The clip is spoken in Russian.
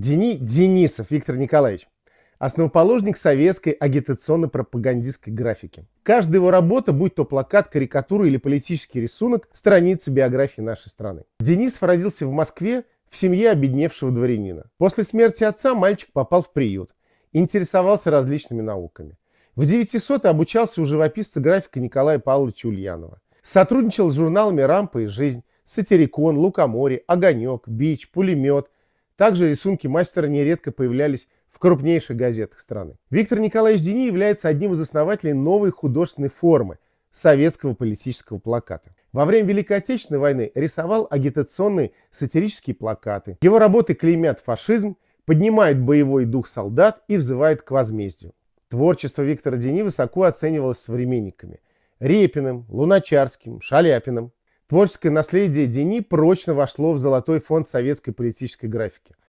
Дени Денисов Виктор Николаевич основоположник советской агитационно-пропагандистской графики. Каждая его работа, будь то плакат, карикатура или политический рисунок, страница биографии нашей страны. Денисов родился в Москве в семье обедневшего дворянина. После смерти отца мальчик попал в приют, интересовался различными науками. В 900 обучался у живописца графика Николая Павловича Ульянова. Сотрудничал с журналами «Рампа» и «Жизнь», «Сатирикон», «Лукоморье», «Огонек», «Бич», «Пулемет», также рисунки мастера нередко появлялись в крупнейших газетах страны. Виктор Николаевич Дени является одним из основателей новой художественной формы – советского политического плаката. Во время Великой Отечественной войны рисовал агитационные сатирические плакаты. Его работы клеймят фашизм, поднимают боевой дух солдат и взывают к возмездию. Творчество Виктора Дени высоко оценивалось современниками – Репиным, Луначарским, Шаляпиным – Творческое наследие Дени прочно вошло в золотой фонд советской политической графики.